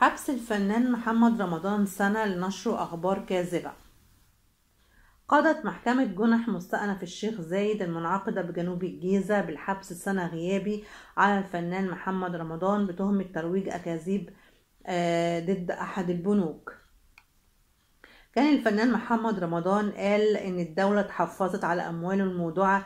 حبس الفنان محمد رمضان سنة لنشر أخبار كاذبة قضت محكمة جنح مستأنف الشيخ زايد المنعقدة بجنوب الجيزة بالحبس سنة غيابي على الفنان محمد رمضان بتهمة ترويج أكاذيب آه، ضد أحد البنوك كان الفنان محمد رمضان قال ان الدولة تحفظت على امواله المودعة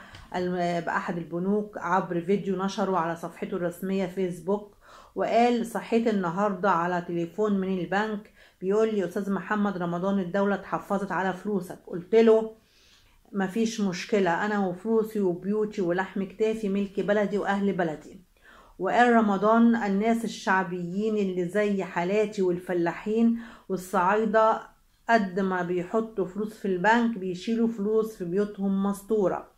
باحد البنوك عبر فيديو نشره على صفحته الرسمية فيسبوك وقال صحيت النهارده على تليفون من البنك بيقول لي استاذ محمد رمضان الدوله اتحفظت على فلوسك قلت له مفيش مشكله انا وفلوسي وبيوتي ولحم كتافي ملك بلدي واهل بلدي وقال رمضان الناس الشعبيين اللي زي حالاتي والفلاحين والصعيده قد ما بيحطوا فلوس في البنك بيشيلوا فلوس في بيوتهم مستوره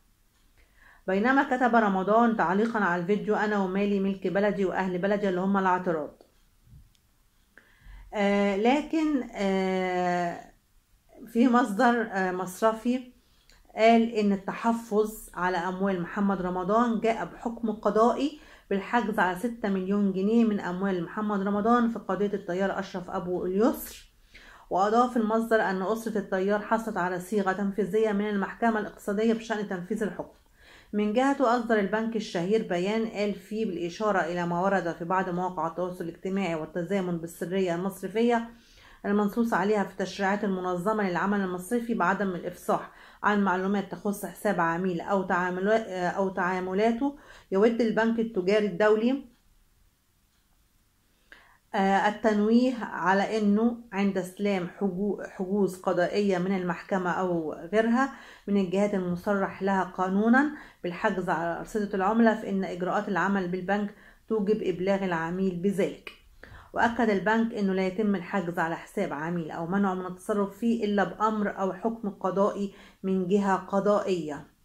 بينما كتب رمضان تعليقا على الفيديو أنا ومالي ملك بلدي وأهل بلدي اللي هم الاعتراض آه لكن آه في مصدر آه مصرفي قال إن التحفظ على أموال محمد رمضان جاء بحكم قضائي بالحجز على 6 مليون جنيه من أموال محمد رمضان في قضية الطيار أشرف أبو اليسر وأضاف المصدر أن أسرة الطيار حصلت على صيغة تنفيذية من المحكمة الاقتصادية بشأن تنفيذ الحكم من جهته أصدر البنك الشهير بيان قال فيه بالإشارة إلى ما ورد في بعض مواقع التواصل الاجتماعي والتزامن بالسرية المصرفية المنصوص عليها في تشريعات المنظمة للعمل المصرفي بعدم الإفصاح عن معلومات تخص حساب عميل أو آه، تعاملاته يود البنك التجاري الدولي آه، التنويه على أنه عند استلام حجوز قضائية من المحكمة أو غيرها من الجهات المصرح لها قانونا بالحجز على أرصدة العملة فإن إجراءات العمل بالبنك توجب إبلاغ العميل بذلك وأكد البنك أنه لا يتم الحجز على حساب عميل أو منعه من التصرف فيه إلا بأمر أو حكم قضائي من جهة قضائية